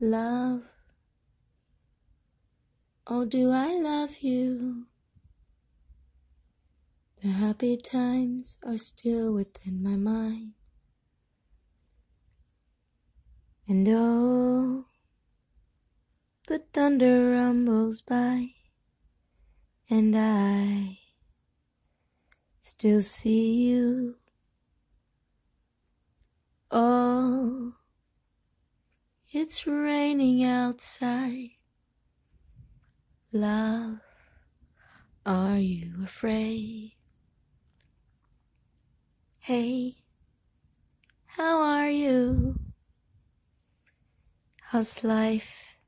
love. Oh, do I love you? The happy times are still within my mind. And oh, the thunder rumbles by, and I still see you. all. Oh, it's raining outside. Love, are you afraid? Hey, how are you? How's life?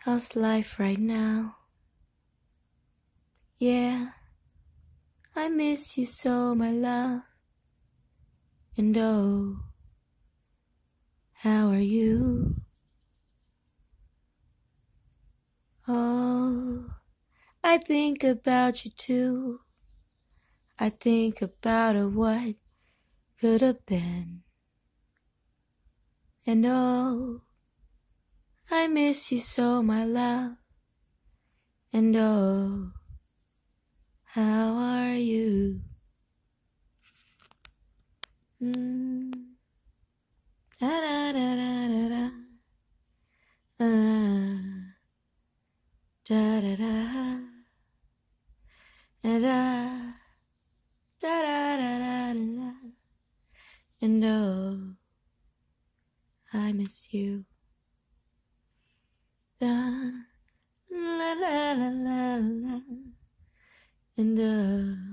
How's life right now? Yeah, I miss you so, my love. And oh, how are you? Oh, I think about you too. I think about what could have been. And oh, I miss you so, my love. And oh, how are you? Mm. Da da da. Da da. Da da da da da. And oh, I miss you. Da. La la la la la. And oh.